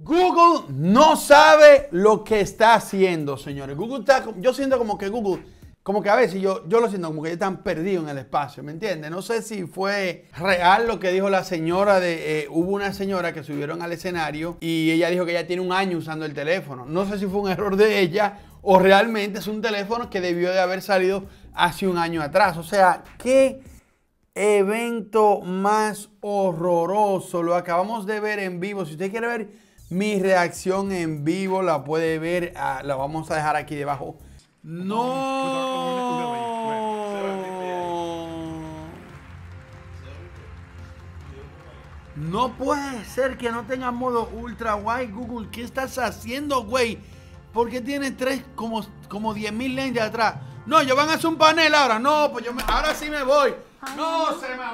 Google no sabe lo que está haciendo, señores. Google está, yo siento como que Google, como que a veces yo, yo lo siento como que están perdidos en el espacio, ¿me entiendes? No sé si fue real lo que dijo la señora de, eh, hubo una señora que subieron al escenario y ella dijo que ya tiene un año usando el teléfono. No sé si fue un error de ella o realmente es un teléfono que debió de haber salido hace un año atrás. O sea, ¿qué? Evento más horroroso, lo acabamos de ver en vivo. Si usted quiere ver mi reacción en vivo la puede ver, ah, la vamos a dejar aquí debajo. No. No puede ser que no tenga modo ultra wide, Google. ¿Qué estás haciendo, güey? Porque tiene tres, como, como 10 mil lentes atrás. No, yo van a hacer un panel ahora. No, pues yo ahora sí me voy. No, se me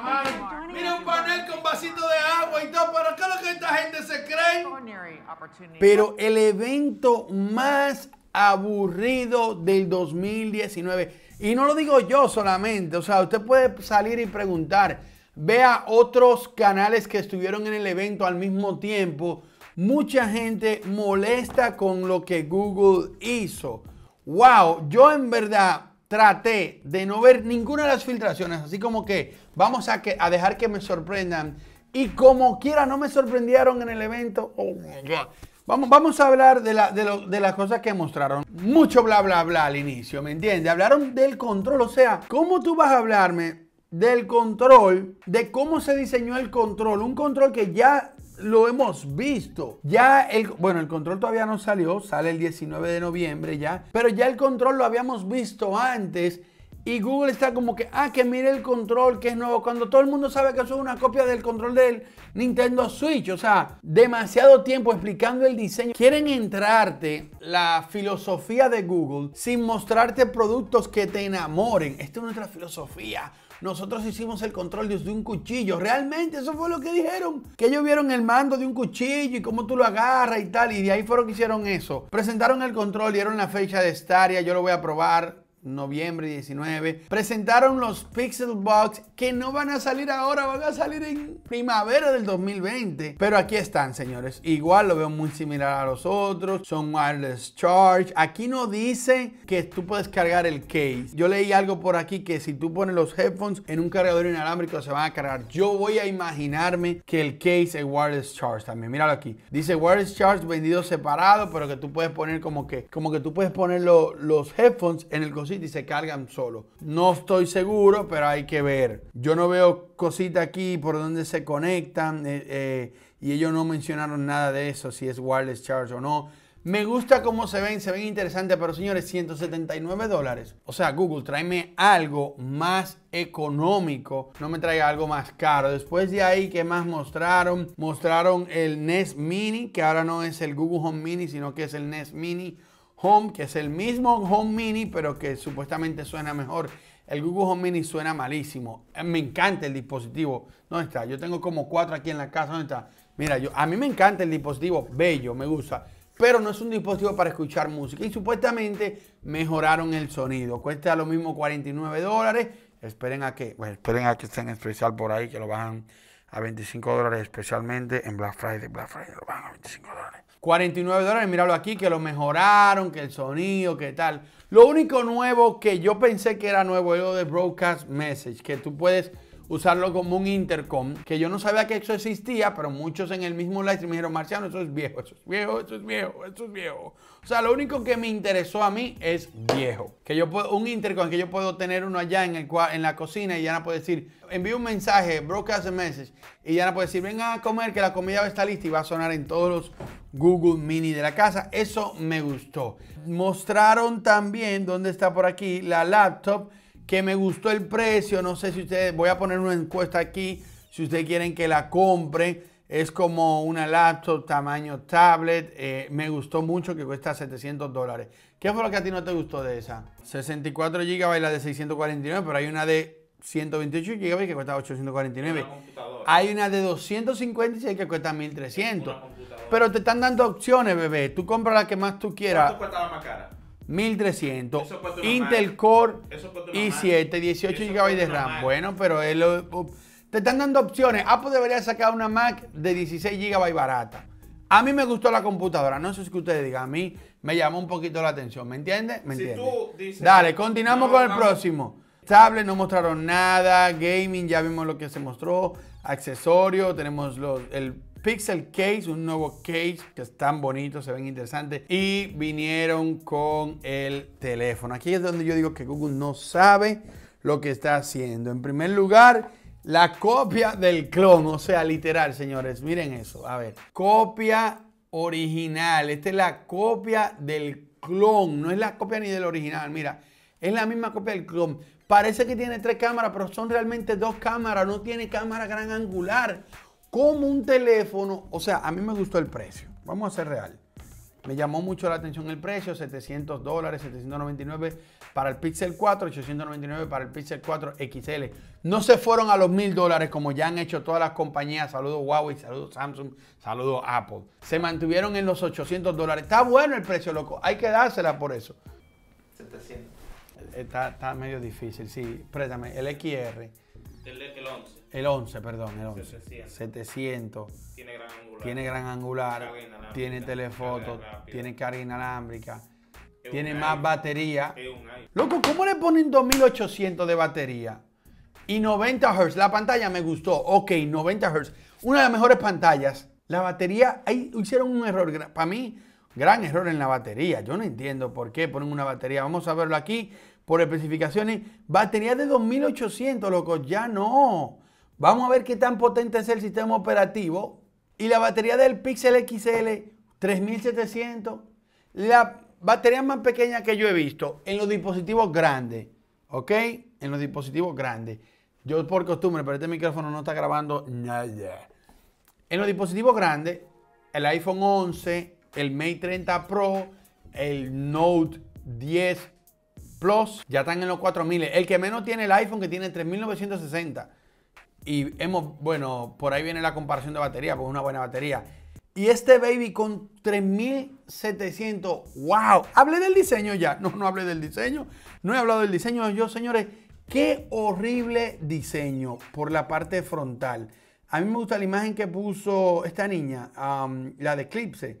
Mira un panel con vasito de agua y todo, pero ¿qué es lo que esta gente se cree? Pero el evento más aburrido del 2019. Y no lo digo yo solamente, o sea, usted puede salir y preguntar. Vea otros canales que estuvieron en el evento al mismo tiempo. Mucha gente molesta con lo que Google hizo. Wow, yo en verdad traté de no ver ninguna de las filtraciones, así como que vamos a, que, a dejar que me sorprendan. Y como quiera, no me sorprendieron en el evento. Oh vamos, vamos a hablar de, de, las cosas que mostraron. Mucho bla, bla, bla al inicio, ¿me entiendes? Hablaron del control, o sea, ¿cómo tú vas a hablarme del control, de cómo se diseñó el control? Un control que ya lo hemos visto. Ya el, bueno, el control todavía no salió, sale el 19 de noviembre ya, pero ya el control lo habíamos visto antes. Y Google está como que, ah, que mire el control que es nuevo, cuando todo el mundo sabe que eso es una copia del control del Nintendo Switch. O sea, demasiado tiempo explicando el diseño. Quieren entrarte la filosofía de Google sin mostrarte productos que te enamoren. Esta es nuestra filosofía nosotros hicimos el control desde un cuchillo. Realmente eso fue lo que dijeron. Que ellos vieron el mando de un cuchillo y cómo tú lo agarras y tal. Y de ahí fueron que hicieron eso. Presentaron el control, dieron la fecha de estaria, yo lo voy a probar noviembre 19, presentaron los Pixel Box que no van a salir ahora, van a salir en primavera del 2020. Pero aquí están, señores. Igual lo veo muy similar a los otros. Son wireless charge. Aquí no dice que tú puedes cargar el case. Yo leí algo por aquí que si tú pones los headphones en un cargador inalámbrico se van a cargar. Yo voy a imaginarme que el case es wireless charge también. Míralo aquí. Dice wireless charge vendido separado, pero que tú puedes poner como que, como que tú puedes poner los headphones en el cosito y se cargan solo. No estoy seguro, pero hay que ver. Yo no veo cosita aquí por donde se conectan eh, eh, y ellos no mencionaron nada de eso, si es wireless charge o no. Me gusta cómo se ven, se ven interesantes, pero señores, 179 dólares. O sea, Google, tráeme algo más económico, no me traiga algo más caro. Después de ahí, ¿qué más mostraron? Mostraron el Nest Mini, que ahora no es el Google Home Mini, sino que es el Nest Mini Home, que es el mismo Home Mini, pero que supuestamente suena mejor. El Google Home Mini suena malísimo. Eh, me encanta el dispositivo. ¿Dónde está? Yo tengo como cuatro aquí en la casa. ¿Dónde está? Mira, yo, a mí me encanta el dispositivo. Bello, me gusta. Pero no es un dispositivo para escuchar música. Y supuestamente mejoraron el sonido. Cuesta lo mismo 49 dólares. Esperen a que, bueno, esperen a que estén especial por ahí, que lo bajan a 25 dólares, especialmente en Black Friday. Black Friday lo van a 25 dólares. 49 dólares, míralo aquí, que lo mejoraron, que el sonido, que tal. Lo único nuevo que yo pensé que era nuevo es lo de Broadcast Message, que tú puedes usarlo como un intercom, que yo no sabía que eso existía, pero muchos en el mismo live me dijeron, Marciano, eso es viejo, eso es viejo, eso es viejo, eso es viejo. O sea, lo único que me interesó a mí es viejo. Que yo un intercom, que yo puedo tener uno allá en, el, en la cocina y ya no puedo decir, envío un mensaje, broadcast a message, y ya no puede decir, vengan a comer, que la comida va a estar lista y va a sonar en todos los Google Mini de la casa. Eso me gustó. Mostraron también, dónde está por aquí, la laptop que me gustó el precio, no sé si ustedes, voy a poner una encuesta aquí, si ustedes quieren que la compren, es como una laptop tamaño tablet, eh, me gustó mucho que cuesta 700 dólares. ¿Qué fue lo que a ti no te gustó de esa? 64 GB la de 649, pero hay una de 128 GB que cuesta 849. hay una de 256 que cuesta 1300. Pero te están dando opciones, bebé. Tú compras la que más tú quieras. 1300, Intel Core i7, 18 GB de RAM. Bueno, pero uh, te están dando opciones. Apple debería sacar una Mac de 16 GB barata. A mí me gustó la computadora, no sé si ustedes digan, a mí me llamó un poquito la atención, ¿me entiendes? ¿Me entiende? Dale, continuamos con el próximo. Tablet no mostraron nada, gaming ya vimos lo que se mostró, Accesorio, tenemos el Pixel Case, un nuevo case que es tan bonito, se ven interesantes y vinieron con el teléfono. Aquí es donde yo digo que Google no sabe lo que está haciendo. En primer lugar, la copia del clon, o sea, literal, señores, miren eso. A ver, copia original. Esta es la copia del clon, no es la copia ni del original, mira. Es la misma copia del clon. Parece que tiene tres cámaras, pero son realmente dos cámaras. No tiene cámara gran angular como un teléfono, o sea, a mí me gustó el precio, vamos a ser real. Me llamó mucho la atención el precio, 700 dólares, 799 para el Pixel 4, 899 para el Pixel 4 XL. No se fueron a los 1000 dólares como ya han hecho todas las compañías. Saludos Huawei, saludos Samsung, saludos Apple. Se mantuvieron en los 800 dólares. Está bueno el precio, loco. Hay que dársela por eso. 700. Está, está medio difícil, sí. Préstame, el XR el, 11. perdón, el 11. 700. Tiene gran angular. Tiene Tiene telefoto. tiene carga inalámbrica. tiene más batería. Loco, ¿cómo le ponen 2800 de batería? Y 90 Hz. La pantalla me gustó. Ok, 90 Hz. Una de las mejores pantallas. La batería, ahí hicieron un error. Para mí, gran error en la batería. Yo no entiendo por qué ponen una batería. Vamos a verlo aquí por especificaciones, batería de 2800, loco, ya no. Vamos a ver qué tan potente es el sistema operativo. Y la batería del Pixel XL 3700, la batería más pequeña que yo he visto en los dispositivos grandes, ¿ok? En los dispositivos grandes. Yo por costumbre, pero este micrófono no está grabando nada. En los dispositivos grandes, el iPhone 11, el Mate 30 Pro, el Note 10 ya están en los 4000. El que menos tiene el iPhone que tiene 3960. Y hemos, bueno, por ahí viene la comparación de batería, pues una buena batería. Y este baby con 3700, wow. hable del diseño ya. No, no hable del diseño. No he hablado del diseño. Yo, señores, qué horrible diseño por la parte frontal. A mí me gusta la imagen que puso esta niña, la de Eclipse,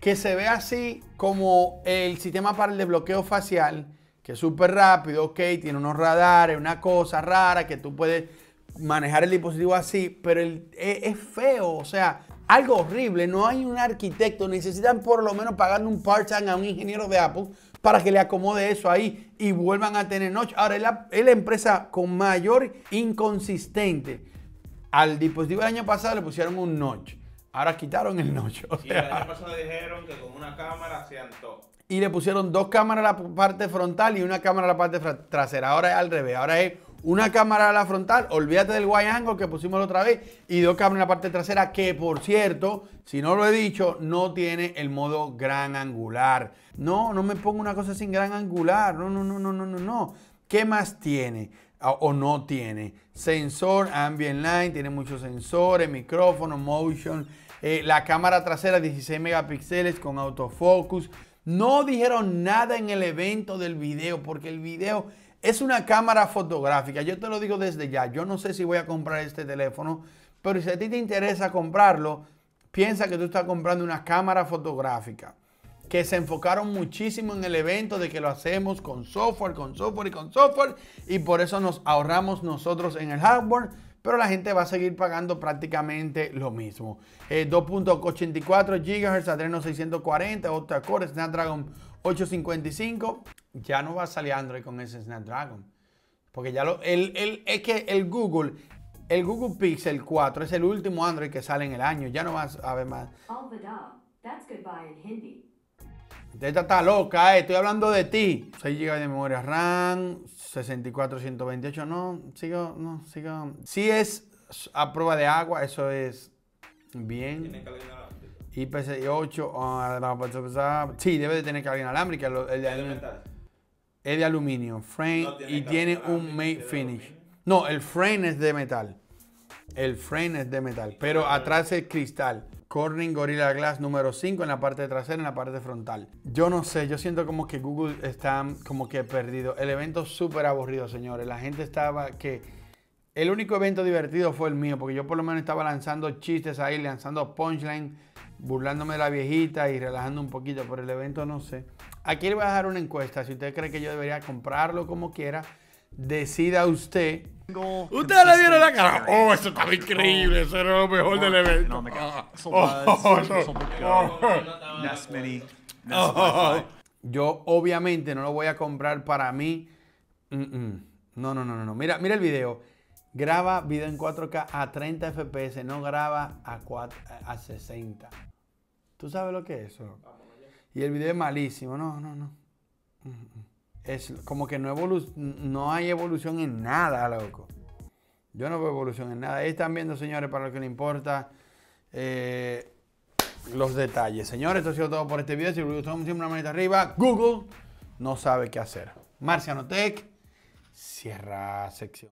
que se ve así como el sistema para el desbloqueo facial que es súper rápido, ok, tiene unos radares, una cosa rara, que tú puedes manejar el dispositivo así, pero el, e, es, feo, o sea, algo horrible, no hay un arquitecto, necesitan por lo menos pagarle un part a un ingeniero de Apple para que le acomode eso ahí y vuelvan a tener noche. Ahora, es la, empresa con mayor inconsistente. Al dispositivo del año pasado le pusieron un notch. Ahora quitaron el notch. sí, el año pasado dijeron que con una cámara se antó y le pusieron dos cámaras a la parte frontal y una cámara a la parte trasera. Ahora es al revés, ahora es una cámara a la frontal, olvídate del wide angle que pusimos la otra vez y dos cámaras en la parte trasera que por cierto, si no lo he dicho, no tiene el modo gran angular. No, no me pongo una cosa sin gran angular. No, no, no, no, no, no, no. ¿Qué más tiene? Ah, o no tiene. Sensor, ambient line, tiene muchos sensores, micrófono, motion, eh, la cámara trasera 16 megapíxeles con autofocus. No dijeron nada en el evento del video porque el video es una cámara fotográfica. Yo te lo digo desde ya. Yo no sé si voy a comprar este teléfono, pero si a ti te interesa comprarlo, piensa que tú estás comprando una cámara fotográfica. Que se enfocaron muchísimo en el evento de que lo hacemos con software, con software y con software. Y por eso nos ahorramos nosotros en el hardware pero la gente va a seguir pagando prácticamente lo mismo. 2.84 eh, GHz, Adreno 640, octa-core, Snapdragon 855. Ya no va a salir Android con ese Snapdragon. Porque ya lo. El, es que el Google. El Google Pixel 4 es el último Android que sale en el año. Ya no va a haber más. All the dog, That's goodbye in Hindi. Esta está loca, eh. estoy hablando de ti. 6 GB de memoria RAM, 64, 128. No, sigo, no, sigo. Si es a prueba de agua, eso es bien. Tiene calidad alámbrica. IPC8, si sí, debe de tener cadena alámbrica. El de, aluminio, es de aluminio, frame y tiene un matte finish. No, el frame es de metal. El frame es de metal, pero atrás es cristal. Corning Gorilla Glass número 5 en la parte trasera, en la parte frontal. Yo no sé, yo siento como que Google está como que perdido. El evento súper aburrido, señores. La gente estaba que... El único evento divertido fue el mío, porque yo por lo menos estaba lanzando chistes ahí, lanzando punchline, burlándome de la viejita y relajando un poquito, pero el evento no sé. Aquí les voy a dejar una encuesta, si usted cree que yo debería comprarlo como quiera decida usted. Ustedes le dieron la cara. Oh, eso estaba increíble. Eso era lo mejor del evento. No, me Yo obviamente no lo voy a comprar para mí. No, no, no, no, Mira, mira el video. Graba video en 4K a 30 FPS, no graba a, a 60. ¿Tú sabes lo que es eso? Y el video es malísimo. No, no, no es como que no, no hay evolución en nada, loco. Yo no veo evolución en nada. Ahí están viendo, señores, para lo que le importa eh, los detalles. Señores, esto ha sido todo por este video. Si les gustó, siempre una manita arriba. Google no sabe qué hacer. Marciano Tech, cierra sección.